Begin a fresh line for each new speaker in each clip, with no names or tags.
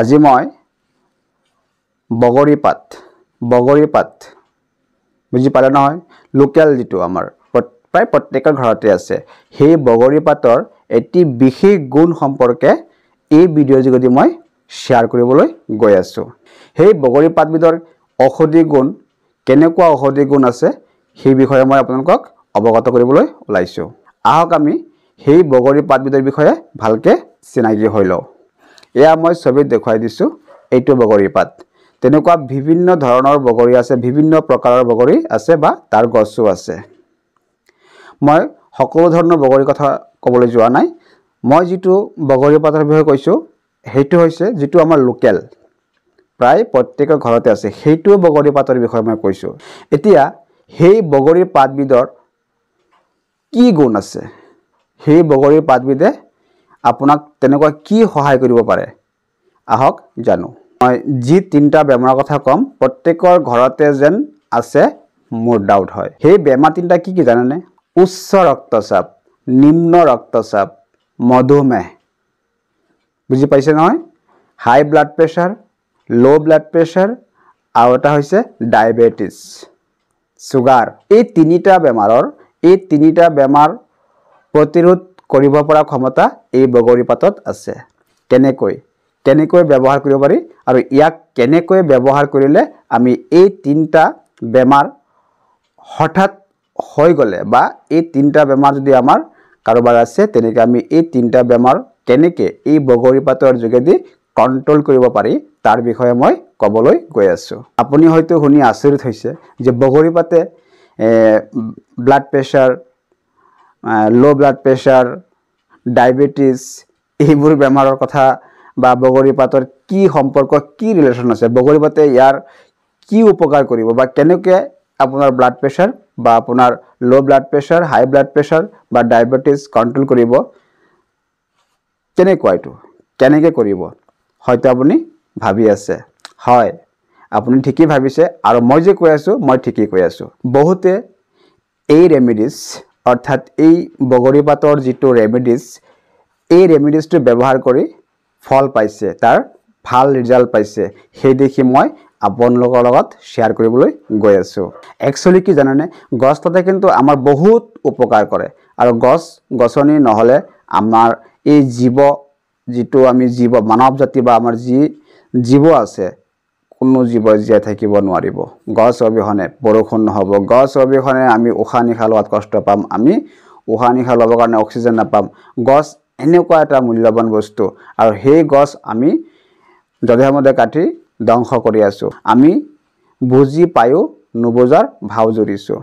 আজি মই বগৰী পাত বগৰী পাত বুজি পালে নহয় লোকেল যিটো আমাৰ প্ৰায় প্ৰত্যেকৰ ঘৰতে আছে সেই বগৰী পাতৰ এটি বিশেষ গুণ সম্পৰ্কে এই ভিডিঅ'ৰ যোগেদি মই শ্বেয়াৰ কৰিবলৈ গৈ আছোঁ সেই বগৰী পাতবিধৰ ঔষধি গুণ কেনেকুৱা ঔষধি গুণ আছে সেই বিষয়ে মই আপোনালোকক অৱগত কৰিবলৈ ওলাইছোঁ আহক আমি সেই বগৰী পাতবিধৰ বিষয়ে ভালকৈ চিনাকি হৈ লওঁ এয়া মই ছবিত দেখুৱাই দিছোঁ এইটো বগৰী পাত তেনেকুৱা বিভিন্ন ধৰণৰ বগৰী আছে বিভিন্ন প্ৰকাৰৰ বগৰী আছে বা তাৰ গছো আছে মই সকলো ধৰণৰ বগৰীৰ কথা ক'বলৈ যোৱা নাই মই যিটো বগৰী পাতৰ বিষয়ে কৈছোঁ সেইটো হৈছে যিটো আমাৰ লোকেল প্ৰায় প্ৰত্যেকৰ ঘৰতে আছে সেইটো বগৰী পাতৰ বিষয়ে মই কৈছোঁ এতিয়া সেই বগৰীৰ পাতবিধৰ কি গুণ আছে সেই বগৰীৰ পাতবিধে আপোনাক তেনেকুৱা কি সহায় কৰিব পাৰে আহক জানো মই যি তিনিটা বেমাৰৰ কথা ক'ম প্ৰত্যেকৰ ঘৰতে যেন আছে মোৰ ডাউট হয় সেই বেমাৰ তিনিটা কি কি জানেনে উচ্চ ৰক্তচাপ নিম্ন ৰক্তচাপ মধুমেহ বুজি পাইছে নহয় high blood pressure low' blood pressure আৰু এটা হৈছে ডায়েবেটিছ চুগাৰ এই তিনিটা বেমাৰৰ এই তিনিটা বেমাৰ প্ৰতিৰোধ কৰিব পৰা ক্ষমতা এই বগৰী পাতত আছে কেনেকৈ কেনেকৈ ব্যৱহাৰ কৰিব পাৰি আৰু ইয়াক কেনেকৈ ব্যৱহাৰ কৰিলে আমি এই তিনিটা বেমাৰ হঠাৎ হৈ গ'লে বা এই তিনিটা বেমাৰ যদি আমাৰ কাৰোবাৰ আছে তেনেকৈ আমি এই তিনিটা বেমাৰ কেনেকৈ এই বগৰী পাতৰ যোগেদি কণ্ট্ৰল কৰিব পাৰি তাৰ বিষয়ে মই ক'বলৈ গৈ আছোঁ আপুনি হয়তো শুনি আচৰিত হৈছে যে বগৰী পাতে blood pressure low blood pressure diabetes এইবোৰ বেমাৰৰ কথা বা বগৰী পাতৰ কি সম্পৰ্ক কি ৰিলেশ্যন আছে বগৰী পাতে ইয়াৰ কি উপকাৰ কৰিব বা কেনেকৈ আপোনাৰ ব্লাড প্ৰেছাৰ বা আপোনাৰ low blood pressure high blood pressure বা ডায়েবেটিছ কণ্ট্ৰল কৰিব কেনেকুৱা এইটো কেনেকৈ কৰিব হয়তো আপুনি ভাবি আছে হয় আপুনি ঠিকেই ভাবিছে আৰু মই যে কৈ আছোঁ মই ঠিকেই কৈ আছোঁ বহুতে এই ৰেমিডিছ অৰ্থাৎ এই বগৰী পাতৰ যিটো ৰেমেডিজ এই ৰেমেডিজটো ব্যৱহাৰ কৰি ফল পাইছে তাৰ ভাল ৰিজাল্ট পাইছে সেই দেখি মই আপোনালোকৰ লগত শ্বেয়াৰ কৰিবলৈ গৈ আছোঁ একচুৱেলি কি জাননে গছ লতাই কিন্তু আমাৰ বহুত উপকাৰ কৰে আৰু গছ গছনি নহ'লে আমাৰ এই জীৱ যিটো আমি জীৱ মানৱ জাতি বা আমাৰ যি জীৱ আছে কোনো জীৱ জীয়াই থাকিব নোৱাৰিব গছ অবিহনে বৰষুণ নহ'ব গছ অবিহনে আমি উশাহ নিশাহ লোৱাত কষ্ট পাম আমি উশাহ নিশাহ ল'বৰ কাৰণে অক্সিজেন নাপাম গছ এনেকুৱা এটা মূল্যৱান বস্তু আৰু সেই গছ আমি যধে মধে কাটি ধ্বংস কৰি আছোঁ আমি বুজি পায়ো নুবুজাৰ ভাও জুৰিছোঁ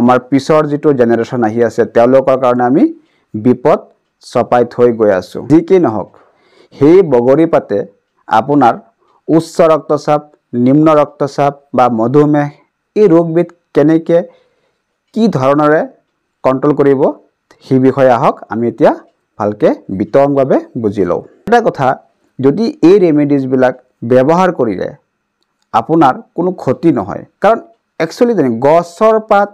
আমাৰ পিছৰ যিটো জেনেৰেশ্যন আহি আছে তেওঁলোকৰ কাৰণে আমি বিপদ চপাই থৈ গৈ আছোঁ যি কি নহওক সেই বগৰী পাতে আপোনাৰ উচ্চ ৰক্তচাপ নিম্ন ৰক্তচাপ বা মধুমেহ এই ৰোগবিধ কেনেকৈ কি ধৰণেৰে কণ্ট্ৰল কৰিব সেই বিষয়ে আহক আমি এতিয়া ভালকৈ বিতংভাৱে বুজি লওঁ এটা কথা যদি এই ৰেমেডিজবিলাক ব্যৱহাৰ কৰিলে আপোনাৰ কোনো ক্ষতি নহয় কাৰণ একচুৱেলি জানি গছৰ পাত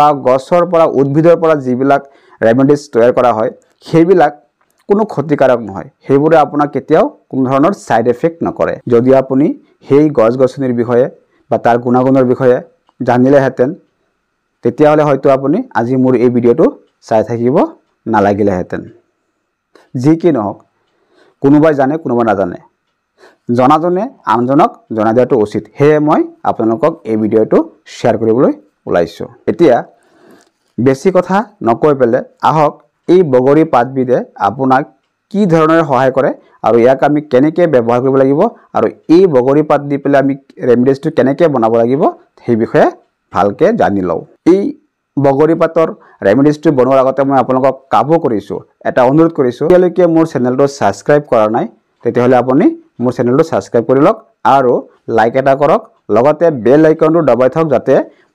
বা গছৰ পৰা উদ্ভিদৰ পৰা যিবিলাক ৰেমেডিজ তৈয়াৰ কৰা হয় সেইবিলাক কোনো ক্ষতিকাৰক নহয় সেইবোৰে আপোনাক কেতিয়াও কোনো ধৰণৰ ছাইড এফেক্ট নকৰে যদি আপুনি সেই গছ গছনিৰ বিষয়ে বা তাৰ গুণাগুণৰ বিষয়ে জানিলেহেঁতেন তেতিয়াহ'লে হয়তো আপুনি আজি মোৰ এই ভিডিঅ'টো চাই থাকিব নালাগিলেহেঁতেন যি কি নহওক কোনোবাই জানে কোনোবা নাজানে জনাজনে আনজনক জনা দিয়াটো উচিত সেয়ে মই আপোনালোকক এই ভিডিঅ'টো শ্বেয়াৰ কৰিবলৈ ওলাইছোঁ এতিয়া বেছি কথা নকৈ পেলাই আহক এই বগৰী পাতবিধে আপোনাক কি ধৰণেৰে সহায় কৰে আৰু ইয়াক আমি কেনেকৈ ব্যৱহাৰ কৰিব লাগিব আৰু এই বগৰী পাত দি পেলাই আমি ৰেমিডিজটো কেনেকৈ বনাব লাগিব সেই বিষয়ে ভালকৈ জানি লওঁ এই বগৰী পাতৰ ৰেমিডিজটো বনোৱাৰ আগতে মই আপোনালোকক কাবো কৰিছোঁ এটা অনুৰোধ কৰিছোঁ এতিয়ালৈকে মোৰ চেনেলটো ছাবস্ক্ৰাইব কৰা নাই তেতিয়াহ'লে আপুনি মোৰ চেনেলটো ছাবস্ক্ৰাইব কৰি লওক আৰু লাইক এটা কৰক লগতে বেল আইকনটো দবাই থওক যাতে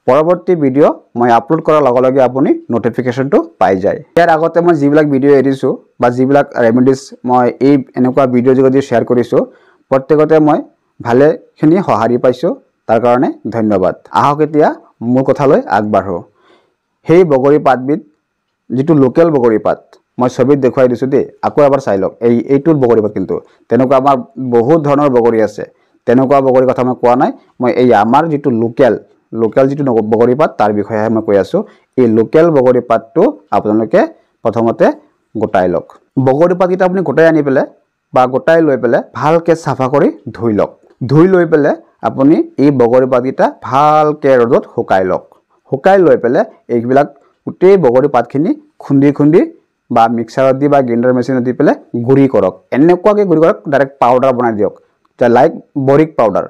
পৰৱৰ্তী ভিডিঅ' মই আপলোড কৰাৰ লগে লগে আপুনি ন'টিফিকেশ্যনটো পাই যায় ইয়াৰ আগতে মই যিবিলাক ভিডিঅ' এৰিছোঁ বা যিবিলাক ৰেমেডিজ মই এই এনেকুৱা ভিডিঅ' যোগেদি শ্বেয়াৰ কৰিছোঁ প্ৰত্যেকতে মই ভালেখিনি সঁহাৰি পাইছোঁ তাৰ কাৰণে ধন্যবাদ আহক এতিয়া মোৰ কথালৈ আগবাঢ়োঁ সেই বগৰী পাতবিধ যিটো লোকেল বগৰী পাত মই ছবিত দেখুৱাই দিছোঁ দেই আকৌ এবাৰ চাই লওক এই এইটোৰ বগৰী পাত কিন্তু তেনেকুৱা আমাৰ বহুত ধৰণৰ বগৰী আছে তেনেকুৱা বগৰীৰ কথা মই কোৱা নাই মই এই আমাৰ যিটো লোকেল লোকেল যিটো বগৰী পাত তাৰ বিষয়েহে মই কৈ আছোঁ এই লোকেল বগৰী পাতটো আপোনালোকে প্ৰথমতে গোটাই লওক বগৰী পাতকেইটা আপুনি গোটাই আনি পেলাই বা গোটাই লৈ পেলাই ভালকৈ চাফা কৰি ধুই লওক ধুই লৈ পেলাই আপুনি এই বগৰী পাতকেইটা ভালকৈ ৰ'দত শুকাই লওক শুকাই লৈ পেলাই এইবিলাক গোটেই বগৰী পাতখিনি খুন্দি খুন্দি বা মিক্সাৰত দি বা গ্ৰাইণ্ডাৰ মেচিনত দি পেলাই গুড়ি কৰক এনেকুৱাকৈ গুড়ি কৰক ডাইৰেক্ট পাউদাৰ বনাই দিয়ক like boric powder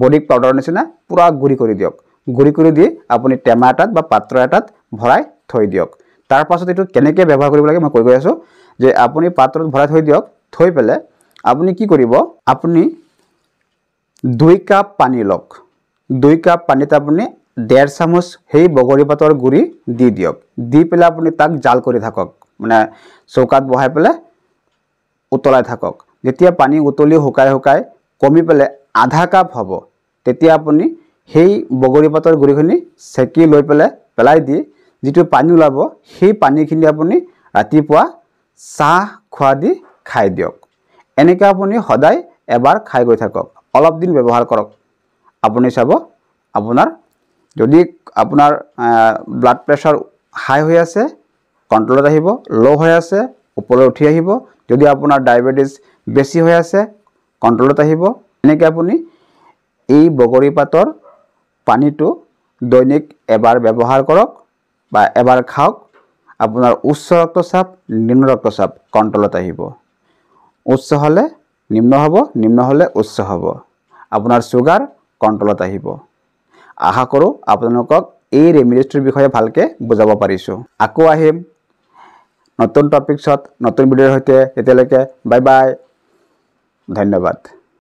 boric powder নিচিনা পূৰা গুড়ি কৰি দিয়ক গুড়ি কৰি দি আপুনি টেমা এটাত বা পাত্ৰ এটাত ভৰাই থৈ দিয়ক তাৰপাছত এইটো কেনেকৈ ব্যৱহাৰ কৰিব লাগে মই কৈ গৈ আছোঁ যে আপুনি পাত্ৰত ভৰাই থৈ দিয়ক থৈ পেলাই আপুনি কি কৰিব আপুনি দুই কাপ পানী লওক দুই কাপ পানীত আপুনি ডেৰ চামুচ সেই বগৰী পাতৰ গুড়ি দি দিয়ক দি পেলাই আপুনি তাক জাল কৰি থাকক মানে চৌকাত বহাই পেলাই উতলাই থাকক যেতিয়া পানী উতলি শুকাই শুকাই কমি পেলাই আধা কাপ হ'ব তেতিয়া আপুনি সেই বগৰী পাতৰ গুৰিখিনি চেকি লৈ পেলাই পেলাই দি যিটো পানী ওলাব সেই পানীখিনি আপুনি ৰাতিপুৱা চাহ খোৱা দি খাই দিয়ক এনেকৈ আপুনি সদায় এবাৰ খাই গৈ থাকক অলপ দিন ব্যৱহাৰ কৰক আপুনি চাব আপোনাৰ যদি আপোনাৰ ব্লাড প্ৰেছাৰ হাই হৈ আছে কণ্ট্ৰলত আহিব ল' হৈ আছে ওপৰলৈ উঠি আহিব যদি আপোনাৰ ডায়েবেটিছ বেছি হৈ আছে কণ্ট্ৰলত আহিব এনেকৈ আপুনি এই বগৰী পাতৰ পানীটো দৈনিক এবাৰ ব্যৱহাৰ কৰক বা এবাৰ খাওক আপোনাৰ উচ্চ ৰক্তচাপ নিম্ন ৰক্তচাপ কণ্ট্ৰলত আহিব উচ্চ হ'লে নিম্ন হ'ব নিম্ন হ'লে উচ্চ হ'ব আপোনাৰ চুগাৰ কণ্ট্ৰলত আহিব আশা কৰোঁ আপোনালোকক এই ৰেমিডিজটোৰ বিষয়ে ভালকৈ বুজাব পাৰিছোঁ আকৌ আহিম নতুন টপিকছত নতুন ভিডিঅ'ৰ সৈতে এতিয়ালৈকে বাই বাই ধন্যবাদ